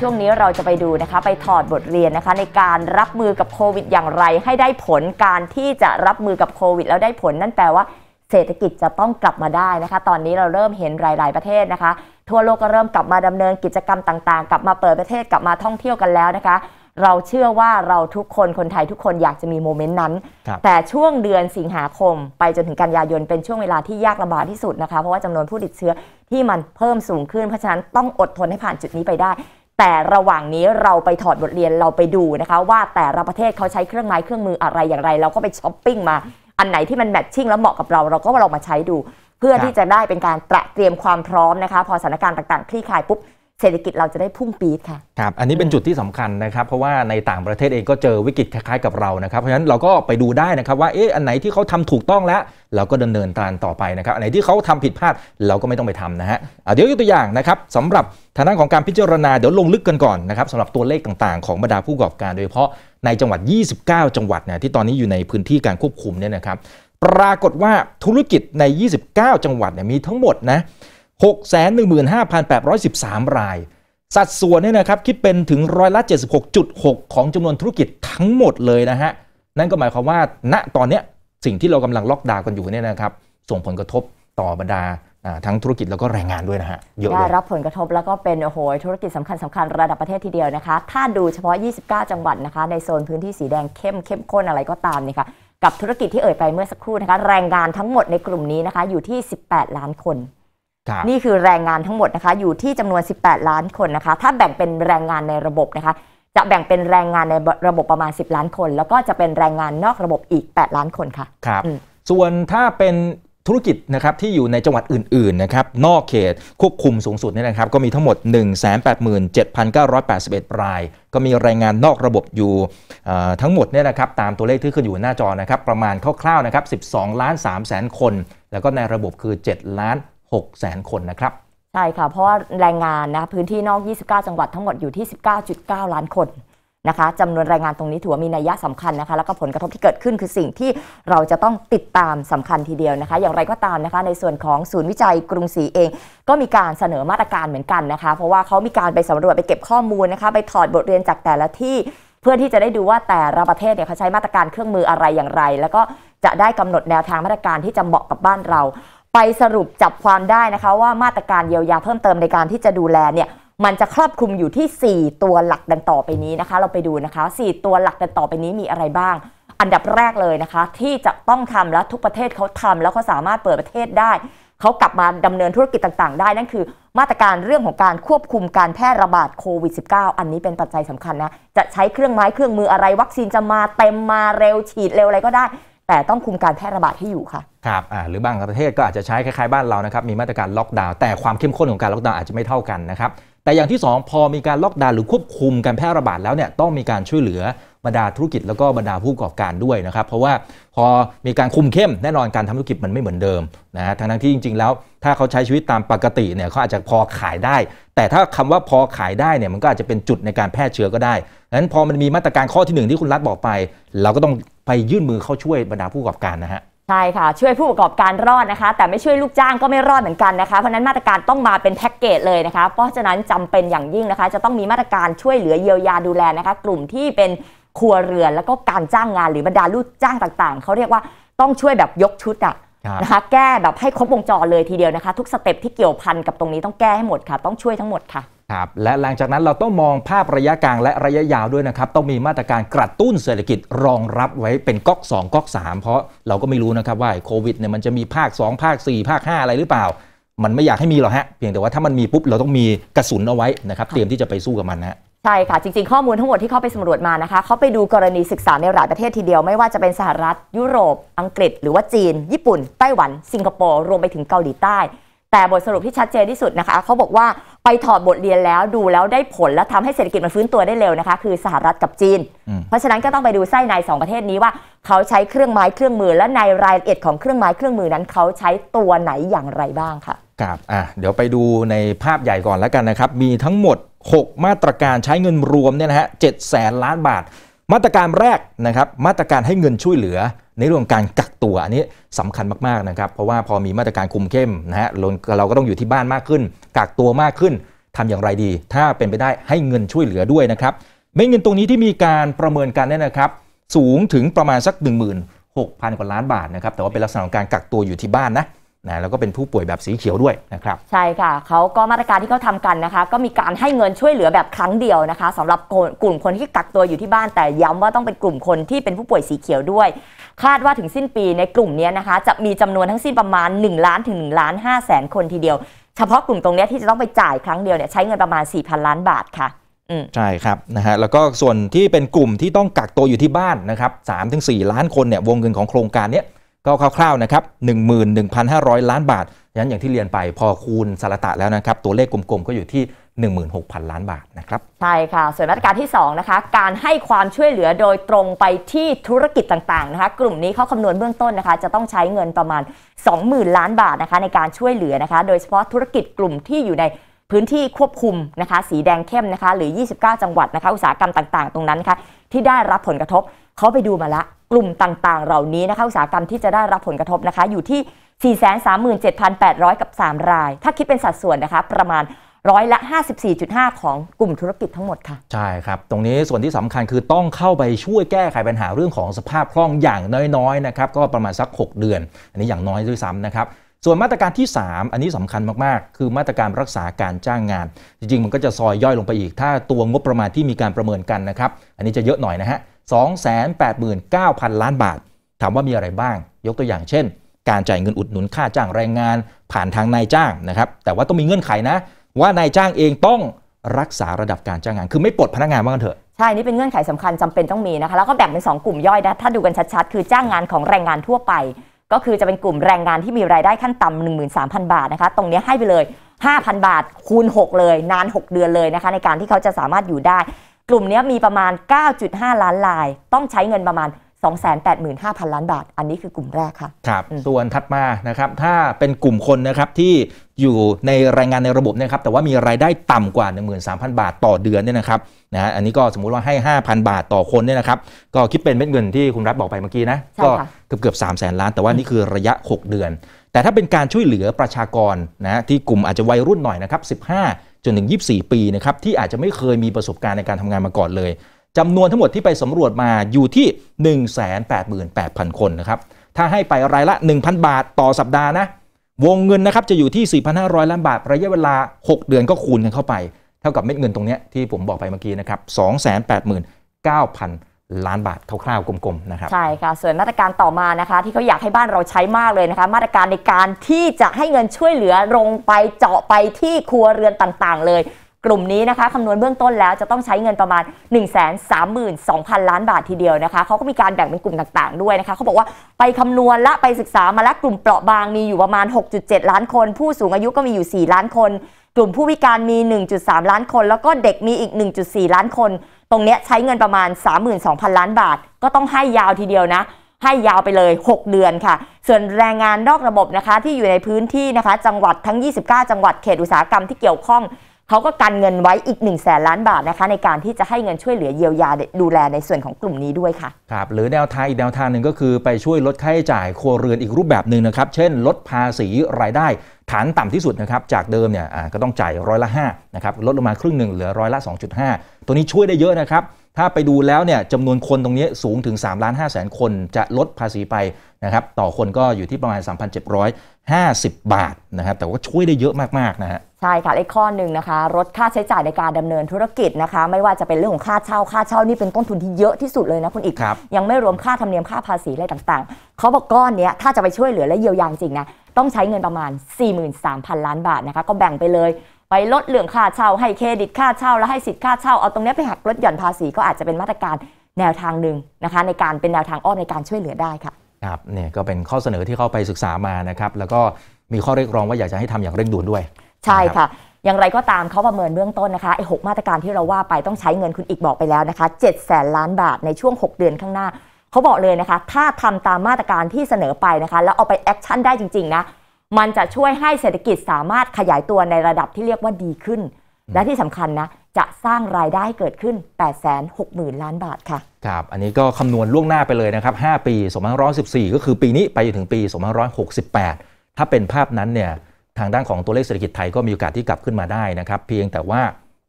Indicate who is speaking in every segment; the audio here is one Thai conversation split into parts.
Speaker 1: ช่วงนี้เราจะไปดูนะคะไปถอดบทเรียนนะคะในการรับมือกับโควิดอย่างไรให้ได้ผลการที่จะรับมือกับโควิดแล้วได้ผลนั่นแปลว่าเศรษฐกิจจะต้องกลับมาได้นะคะตอนนี้เราเริ่มเห็นหลายๆ ประเทศนะคะทั่วโลกก็เริ่มกลับมาดำเนินกิจกรรมต่างๆกลับมาเปิดประเทศกลับมาท่องเที่ยวกันแล้วนะคะเราเชื่อว่าเราทุกคนคนไทยทุกคนอยากจะมีโมเมนต์นั้น แต่ช่วงเดือนสิงหาคม ไปจนถึงกันยายนเป็นช่วงเวลาที่ยากลำบากที่สุดนะคะเพราะว่าจำนวนผู้ติดเชื้อที่มันเพิ่มสูงขึ้น เพราะฉะนั้นต้องอดทนให้ผ่านจุดนี้ไปได้แต่ระหว่างนี้เราไปถอดบทเรียนเราไปดูนะคะว่าแต่ละประเทศเขาใช้เครื่องไม้เครื่องมืออะไรอย่างไร เราก็ไปช้อปปิ้งมา อันไหนที่มันแมทชิ่งแล้วเหมาะกับเราเราก็ลองมาใช้ดู เพื่อที่จะได้เป็นการตระเตรียมความพร้อมนะคะพอสถานการณ์ต่างๆคลี่คลายปุ๊บเศรษฐกิจเราจะได้พุ่งปีดค่ะ
Speaker 2: ครับอันนี้เป็นจุดที่สำคัญนะครับ เพราะว่าในต่างประเทศเองก็เจอวิกฤตคล้ายๆ กับเรานะครับเพราะฉะนั้นเราก็ไปดูได้นะครับ ว่าเอ๊ะอันไหนที่เขาทำถูกต้องแล้วเราก็ดำเนินการต่อไปนะครับอันไหนที่เขาทำผิดพลาดเราก็ไม่ต้องไปทำนะฮะเดี๋ยวยกตัวอย่างนะครับสำหรับทางด้านของการพิจารณาเดี๋ยวลงลึกกันก่อนนะครับสำหรับตัวเลขต่างๆของบรรดาผู้ประกอบการ โดยเฉพาะในจังหวัด 29 จังหวัดเนี่ยที่ตอนนี้อยู่ในพื้นที่การควบคุมเนี่ยนะครับปรากฏว่าธุรกิจใน 29 จังหวัดเนี่ยมีทั้งหมดนะ615,813 ราย สัดส่วนเนี่ยนะครับคิดเป็นถึงร้อยละ76.6 ของจำนวนธุรกิจทั้งหมดเลยนะฮะ นั่นก็หมายความว่าณตอนนี้สิ่งที่เรากำลังล็อกดาวน์กันอยู่เนี่ยนะครับส่งผลกระทบต่อบรรดาทั้งธุรกิจแล้วก็แรงงานด้วยนะฮะเยอะเลยรั
Speaker 1: บผลกระทบแล้วก็เป็นโอ้โหธุรกิจสำคัญสำาคัญระดับประเทศทีเดียวนะคะถ้าดูเฉพาะ 29 จังหวัดนะคะในโซนพื้นที่สีแดงเข้มเข้มข้นอะไรก็ตามเนี่ยค่ะกับธุรกิจที่เอ่ยไปเมื่อสักครู่นะคะแรงงานทั้งหมดในกลุ่มนี้นะคะอยู่ที่ 18 ล้านคนนี่คือแรงงานทั้งหมดนะคะอยู่ที่จำนวน 18 ล้านคนนะคะถ้าแบ่งเป็นแรงงานในระบบนะคะจะแบ่งเป็นแรงงานในระบบประมาณ 10 ล้านคน แล้วก็จะเป็นแรงงานนอกระบบอีก 8 ล้านคนค่ะ
Speaker 2: ครับส่วนถ้าเป็นธุรกิจนะครับที่อยู่ในจังหวัดอื่น ๆนะครับนอกเขตควบคุมสูงสุดนี่นะครับก็มีทั้งหมด187,981 ราย ก็มีรายงานนอกระบบอยู่ทั้งหมดเนี่ยนะครับตามตัวเลขที่ขึ้นอยู่หน้าจอนะครับประมาณคร่าวๆนะครับ12ล้าน3แสนคน แล้วก็ในระบบคือ 7 ล้าน6 0 0 0 0คนนะครับ
Speaker 1: ใช่ค่ะเพราะว่าแรงงานนะพื้นที่นอก 29 จังหวัด ทั้งหมดอยู่ที่ 19.9 ล้านคนนะคะจำนวนแรงงานตรงนี้ถือว่ามีนัยยะสำคัญนะคะแล้วก็ผลกระทบที่เกิดขึ้นคือสิ่งที่เราจะต้องติดตามสำคัญทีเดียวนะคะอย่างไรก็ตามนะคะในส่วนของศูนย์วิจัยกรุงศรีเอง ก็มีการเสนอมาตรการเหมือนกันนะคะเพราะว่าเขามีการไปสำรวจไปเก็บข้อมูลนะคะไปถอดบทเรียนจากแต่ละที่เพื่อที่จะได้ดูว่าแต่ละประเทศเนี่ยเขาใช้มาตรการเครื่องมืออะไรอย่างไร แล้วก็จะได้กำหนดแนวทางมาตรการที่จะเหมาะกับบ้านเราไปสรุปจับความได้นะคะ ว่ามาตรการเยียวยาเพิ่มเติมในการที่จะดูแลเนี่ยมันจะครอบคลุมอยู่ที่ 4 ตัวหลักดังต่อไปนี้นะคะ เราไปดูนะคะ 4 ตัวหลักดังต่อไปนี้มีอะไรบ้าง อันดับแรกเลยนะคะ ที่จะต้องทำและทุกประเทศเขาทำแล้วเขาสามารถเปิดประเทศได้เขากลับมาดำเนินธุรกิจต่างๆ ได้นั่นคือมาตรการเรื่องของการควบคุมการแพร่ระบาดโควิด -19 อันนี้เป็นปัจจัยสำคัญนะจะใช้เครื่องไม้เครื่องมืออะไร วัคซีนจะมาเต็มมาเร็วฉีดเร็วอะไรก็ได้แต่ต้องคุมการแพร่ระบาดให้อยู่ค่ะ
Speaker 2: ครับหรือบางประเทศก็อาจจะใช้คล้ายๆบ้านเรานะครับมีมาตรการล็อกดาวน์แต่ความเข้มข้นของการล็อกดาวน์อาจจะไม่เท่ากันนะครับ แต่อย่างที่ 2 พอมีการล็อกดาวน์หรือควบคุมการแพร่ระบาดแล้วเนี่ยต้องมีการช่วยเหลือบรรดาธุรกิจแล้วก็บรรดาผู้ประกอบการด้วยนะครับเพราะว่าพอมีการคุมเข้มแน่นอนการทำธุรกิจมันไม่เหมือนเดิมนะฮะทั้งที่จริงๆแล้ว ถ้าเขาใช้ชีวิตตามปกติเนี่ยเขาอาจจะพอขายได้แต่ถ้าคำว่าพอขายได้เนี่ยมันก็อาจจะเป็นจุดในการแพร่เชื้อก็ได้ดังนั้นพอมันมีมาตรการข้อที่หนึ่งที่คุณรัฐบอกไป เราก็ต้องไปยื่นมือเข้าช่วยบรรดาผู้ประกอบการนะฮะ
Speaker 1: ใช่ค่ะ ช่วยผู้ประกอบการรอดนะคะ แต่ไม่ช่วยลูกจ้างก็ไม่รอดเหมือนกันนะคะเพราะนั้นมาตรการต้องมาเป็นแพ็กเกจเลยนะคะเพราะฉะนั้นจำเป็นอย่างยิ่งนะคะจะต้องมีมาตรการช่วยเหลือเยียวยาดูแลนะคะ กลุ่มที่เป็นครัวเรือนแล้วก็การจ้างงานหรือบรรดาลูกจ้างต่างๆเขาเรียกว่าต้องช่วยแบบยกชุดอะ่ะนะคะแก้แบบให้ครบวงจรเลยทีเดียวนะคะ ทุกสเต็ปที่เกี่ยวพันกับตรงนี้ต้องแก้ให้หมดค่ะต้องช่วยทั้งหมดค่ะ
Speaker 2: ครับและหลังจากนั้นเราต้องมองภาพระยะกลางและระยะยาวด้วยนะครับต้องมีมาตรการกระตุ้นเศรษฐกิจรองรับไว้เป็นก๊อก2ก๊อก3เพราะเราก็ไม่รู้นะครับว่าโควิดเนี่ยมันจะมีภาค2 ภาค 4 ภาค 5 อะไรหรือเปล่า มันไม่อยากให้มีหรอกฮะเพียงแต่ว่าถ้ามันมีปุ๊บเราต้องมีกระสุนเอาไว้นะครับเตรียมที่จะไปสู้กับมันนะ
Speaker 1: ใช่ค่ะ จริงๆ ข้อมูลทั้งหมดที่เขาไปสำรวจมานะคะ เขาไปดูกรณีศึกษาในหลายประเทศทีเดียวไม่ว่าจะเป็นสหรัฐ ยุโรป อังกฤษ หรือว่าจีน ญี่ปุ่นไต้หวัน สิงคโปร์รวมไปถึงเกาหลีใต้ แต่บทสรุปที่ชัดเจนที่สุดนะคะ เขาบอกว่าไปถอดบทเรียนแล้วดูแล้วได้ผลและทำให้เศรษฐกิจมันฟื้นตัวได้เร็วนะคะ คือสหรัฐกับจีน เพราะฉะนั้นก็ต้องไปดูไส้ในสองประเทศนี้ว่าเขาใช้เครื่องไม้เครื่องมือและในรายละเอียดของเครื่องไม้เครื่องมือนั้นเขาใช้ตัวไหนอย่างไรบ้าง
Speaker 2: ค่ะครับอ่ะเดี๋ยวไปดูในภาพใหญ่ก่อนแล้วกันนะครับมีทั้งหมด6 มาตรการใช้เงินรวมเนี่ยนะฮะเจ็ดแสนล้านบาท มาตรการแรกนะครับมาตรการให้เงินช่วยเหลือ ในเรื่องการกักตัวอันนี้สำคัญมากๆนะครับ เพราะว่าพอมีมาตรการคุมเข้มนะฮะเราก็ต้องอยู่ที่บ้านมากขึ้นกักตัวมากขึ้นทำอย่างไรดี ถ้าเป็นไปได้ให้เงินช่วยเหลือด้วยนะครับเม็ดเงินตรงนี้ที่มีการประเมินกันเนี่ยนะครับสูงถึงประมาณสัก1 6 0 0 0กว่าล้านบาทนะครับแต่ว่าเป็นลักษณะของการกักตัวอยู่ที่บ้านนะนะแล้วก็เป็นผู้ป่วยแบบสีเขียวด้วยนะครับ
Speaker 1: ใช่ค่ะ เขาก็มาตรการที่เขาทากันนะคะก็มีการให้เงินช่วยเหลือแบบครั้งเดียวนะคะ สำหรับกลุ่มคนที่กักตัวอยู่ที่บ้านแต่ย้ำว่าต้องเป็นกลุ่มคนที่เป็นผู้ป่วยสีเขียวด้วย คาดว่าถึงสิ้นปีในกลุ่มนี้นะคะจะมีจำนวนทั้งสิ้นประมาณ 1 ล้านถึง1ล้านห้าแสนคนทีเดียว เฉพาะกลุ่มตรงนี้ที่จะต้องไปจ่ายครั้งเดียวเนี่ยใช้เงินประมาณ4,000 ล้านบาทค่ะ
Speaker 2: ใช่ครับนะฮะแล้วก็ส่วนที่เป็นกลุ่มที่ต้องกักตัวอยู่ที่บ้านนะครับสามถึงสี่ล้านคนเนี่ยวงเงินของโครงการเนี้ยก็คร่าวๆ นะครับ 11,500 ล้านบาทยันอย่างที่เรียนไปพอคูณสารตะแล้วนะครับ ตัวเลขกลมๆก็อยู่ที่ 16,000 ล้านบาทนะครับ
Speaker 1: ใช่ค่ะ ส่วนมาตรการที่2นะคะ การให้ความช่วยเหลือโดยตรงไปที่ธุรกิจต่างๆนะคะ กลุ่มนี้เขาคำนวณเบื้องต้นนะคะ จะต้องใช้เงินประมาณ 20,000ล้านบาทนะคะในการช่วยเหลือนะคะ โดยเฉพาะธุรกิจกลุ่มที่อยู่ในพื้นที่ควบคุมนะคะ สีแดงเข้มนะคะ หรือ29จังหวัดนะคะอุตสาหกรรมต่างๆ ตรงนั้นนะคะที่ได้รับผลกระทบเขาไปดูมาละกลุ่มต่าง ๆ เหล่านี้นะคะอุตสาหกรรมที่จะได้รับผลกระทบนะคะ อยู่ที่ 437,800 กับ 3 ราย ถ้าคิดเป็นสัดส่วนนะคะประมาณร้อยละ 54.5 ของกลุ่มธุรกิจทั
Speaker 2: ้งหมดค่ะ ใช่ครับ ตรงนี้ส่วนที่สำคัญคือต้องเข้าไปช่วยแก้ไขปัญหาเรื่องของสภาพคล่องอย่างน้อยๆนะครับ ก็ประมาณสัก 6 เดือน อันนี้อย่างน้อยด้วยซ้ำนะครับ ส่วนมาตรการที่ 3 อันนี้สำคัญมากๆ คือมาตรการรักษาการจ้างงาน จริงๆ มันก็จะซอยย่อยลงไปอีก ถ้าตัวงบประมาณที่มีการประเมินกันนะครับ อันนี้จะเยอะหน่อยนะฮะ289,000 ล้านบาทถามว่ามีอะไรบ้าง ยกตัวอย่างเช่น การจ่ายเงินอุดหนุนค่าจ้างแรงงานผ่านทางนายจ้างนะครับ แต่ว่าต้องมีเงื่อนไขนะ ว่านายจ้างเองต้องรักษาระดับการจ้างงาน คือไม่ปลดพนักงานมากันเถอะ
Speaker 1: ใช่ นี่เป็นเงื่อนไขสำคัญจำเป็นต้องมีนะคะ แล้วก็แบ่งเป็น 2 กลุ่มย่อยนะ ถ้าดูกันชัดๆ คือจ้างงานของแรงงานทั่วไป ก็คือจะเป็นกลุ่มแรงงานที่มีรายได้ขั้นต่ำ 13,000 บาทนะคะ ตรงนี้ให้ไปเลย 5,000 บาท คูณ 6 เลย นาน6 เดือนเลยนะคะในการที่เขาจะสามารถอยู่ได้กลุ่มนี้มีประมาณ 9.5 ล้านลาย ต้องใช้เงินประมาณ 285,000 ล้านบาท อันนี้คือกลุ่มแรกค่ะ
Speaker 2: ครับ ส่วนถัดมา นะครับ ถ้าเป็นกลุ่มคนนะครับที่อยู่ในรายงานในระบบนะครับ แต่ว่ามีรายได้ต่ำกว่า 13,000 บาทต่อเดือนเนี่ยนะครับ นะฮะ อันนี้ก็สมมุติว่าให้ 5,000 บาทต่อคนเนี่ยนะครับ ก็คิดเป็นเม็ดเงินที่คุณรัฐบอกไปเมื่อกี้นะ ก็เกือบเกือบ3 0 0 0 0ล้าน แต่ว่านี่คือระยะ 6 เดือน แต่ถ้าเป็นการช่วยเหลือประชากรนะที่กลุ่มอาจจะวัยรุ่นหน่อยนะครับ 15จนถึง24 ปีนะครับ ที่อาจจะไม่เคยมีประสบการณ์ในการทำงานมาก่อนเลยจำนวนทั้งหมดที่ไปสำรวจมาอยู่ที่ 188,000 คนนะครับ ถ้าให้ไปรายละ 1,000 บาทต่อสัปดาห์นะ วงเงินนะครับ จะอยู่ที่ 4,500 ล้านบาท ระยะเวลา 6 เดือนก็คูณกันเข้าไปเท่ากับเม็ดเงินตรงนี้ที่ผมบอกไปเมื่อกี้นะครับ 2 8 9 0 0 0ล้านบาทคร่าวๆกลมๆนะครับใช
Speaker 1: ่ค่ะส่วนมาตรการต่อมานะคะ ที่เขาอยากให้บ้านเราใช้มากเลยนะคะมาตรการในการที่จะให้เงินช่วยเหลือ ลงไปเจาะไปที่ครัวเรือนต่างๆ เลยกลุ่มนี้นะคะคำนวณเบื้องต้นแล้วจะต้องใช้เงินประมาณ1 3 2 0 0 0 ล้านบาททีเดียวนะคะเขาก็มีการแบ่งเป็นกลุ่มต่างๆ ด้วยนะคะ เขาบอกว่าไปคำนวณและไปศึกษามาแล้วกลุ่มเปราะบางมีอยู่ประมาณ 6.7 ล้านคนผู้สูงอายุก็มีอยู่ 4 ล้านคนกลุ่มผู้พิการมี 1.3 ล้านคน แล้วก็เด็กมีอีก 1.4 ล้านคน ตรงเนี้ยใช้เงินประมาณ 32,000 ล้านบาท ก็ต้องให้ยาวทีเดียวนะ ให้ยาวไปเลย 6 เดือนค่ะ ส่วนแรงงานนอกระบบนะคะที่อยู่ในพื้นที่นะคะ จังหวัดทั้ง 29 จังหวัดเขตอุตสาหกรรมที่เกี่ยวข้องเขาก็กันเงินไว้อีก1นึ่งแสนล้านบาทนะคะในการที่จะให้เงินช่วยเหลือเยียวยาดูแลในส่วนของกลุ่มนี้ด้วยค่ะ
Speaker 2: ครับหรือแนวทางอีกแนวทางหนึ่งก็คือไปช่วยลดค่าใช้จ่ายครัวเรือนอีกรูปแบบหนึ่งนะครับเช่นลดภาษีรายได้ ฐานต่ำที่สุดนะครับจากเดิมเนี่ยก็ต้องจ่ายร้อยละ5นะครับลดลงมาครึ่งหนึ่งเหลือร้อยละ 2.5 ตัวนี้ช่วยได้เยอะนะครับ ถ้าไปดูแล้วเนี่ยจำนวนคนตรงนี้สูงถึง3ล้าน5แสนคนจะลดภาษีไปนะครับต่อคนก็อยู่ที่ประมาณ3,750 บาทนะครับแต่ว่าช่วยได้เยอะมากๆนะฮะ
Speaker 1: ใช่ค่ะไอ้ข้อหนึ่งนะคะลดค่าใช้จ่ายในการดำเนินธุรกิจนะคะไม่ว่าจะเป็นเรื่องของค่าเช่าค่าเช่านี่เป็นต้นทุนที่เยอะที่สุดเลยนะคุณอีก ยังไม่รวมค่าธรรมเนียมค่าภาษีอะไรต่างๆ เขาบอกก้อนนี้ถ้าจะไปช่วยเหลือและเยียวยาจริงนะต้องใช้เงินประมาณ 43,000 ล้านบาทนะคะก็แบ่งไปเลย ไปลดเรื่องค่าเช่า ให้เครดิตค่าเช่า แล้วให้สิทธิ์ค่าเช่าเอาตรงนี้ไปหักลดหย่อนภาษีก็อาจจะเป็นมาตรการแนวทางหนึ่งนะคะในการเป็นแนวทางอ้อมในการช่วยเหลือได้ค่ะ
Speaker 2: ครับเนี่ยก็เป็นข้อเสนอที่เขาไปศึกษามานะครับแล้วก็มีข้อเรียกร้องว่าอยากจะให้ทำอย่างเร่งด่วนด้วยใช่ค่ะ
Speaker 1: อย่างไรก็ตามเขาประเมินเบื้องต้นนะคะไอ้หมาตรการที่เราว่าไปต้องใช้เงินคุณอีกบอกไปแล้วนะคะ7จ็ดแสนล้านบาทในช่วง 6 เดือนข้างหน้า เขาบอกเลยนะคะถ้าทำตามมาตรการที่เสนอไปนะคะแล้วเอาไปแอคชั่นได้จริงๆนะมันจะช่วยให้เศรษฐกิจสามารถขยายตัวในระดับที่เรียกว่าดีขึ้น และที่สำคัญนะจะสร้างรายได้เกิดขึ้น 860,000 ล้านบาทค่ะ
Speaker 2: ครับอันนี้ก็คำนวณล่วงหน้าไปเลยนะครับ5ปี2514 ก็คือปีนี้ไปจนถึงปี2568 ถ้าเป็นภาพนั้นเนี่ยทางด้านของตัวเลขเศรษฐกิจไทยก็มีโอกาสที่กลับขึ้นมาได้นะครับเพียงแต่ว่า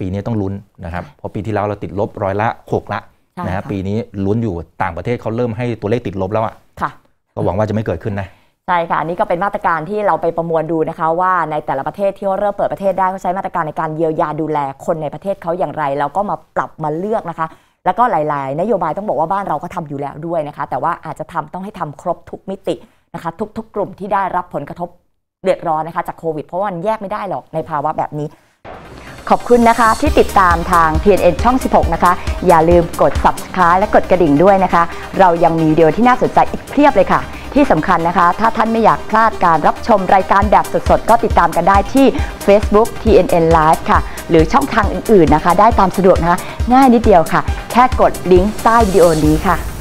Speaker 2: ปีนี้ต้องลุ้นนะครับเพราะปีที่แล้วเราติดลบร้อยละ6ละนะฮะปีนี้ลุ้นอยู่ต่างประเทศเขาเริ่มให้ตัวเลขติดลบแล้วอ่ะค่ะก็หวังว่าจะไม่เกิดขึ้นนะ
Speaker 1: ใช่ค่ะนี่ก็เป็นมาตรการที่เราไปประมวลดูนะคะ ว่าในแต่ละประเทศที่เริ่มเปิดประเทศได้เขาใช้มาตรการในการเยียวยาดูแลคนในประเทศเขาอย่างไรแล้วก็มาปรับมาเลือกนะคะ แล้วก็หลายๆ นโยบายต้องบอกว่าบ้านเราก็ทำอยู่แล้วด้วยนะคะแต่ว่าอาจจะทำต้องให้ทำครบทุกมิตินะคะทุก ๆ กลุ่มที่ได้รับผลกระทบเดือดร้อนนะคะจากโควิดเพราะมันแยกไม่ได้หรอกในภาวะแบบนี้ ขอบคุณนะคะที่ติดตามทาง t n n ช่อง 16 นะคะ อย่าลืมกด subscribe และกดกระดิ่งด้วยนะคะ เรายังมีวิดีโอที่น่าสนใจอีกเพียบเลยค่ะ ที่สำคัญนะคะ ถ้าท่านไม่อยากพลาดการรับชมรายการแบบสดๆ ก็ติดตามกันได้ที่ Facebook TNN Live ค่ะ หรือช่องทางอื่นๆนะคะ ได้ตามสะดวกนะคะ ง่ายนิดเดียวค่ะ แค่กดลิงก์ใต้วิดีโอนี้ค่ะ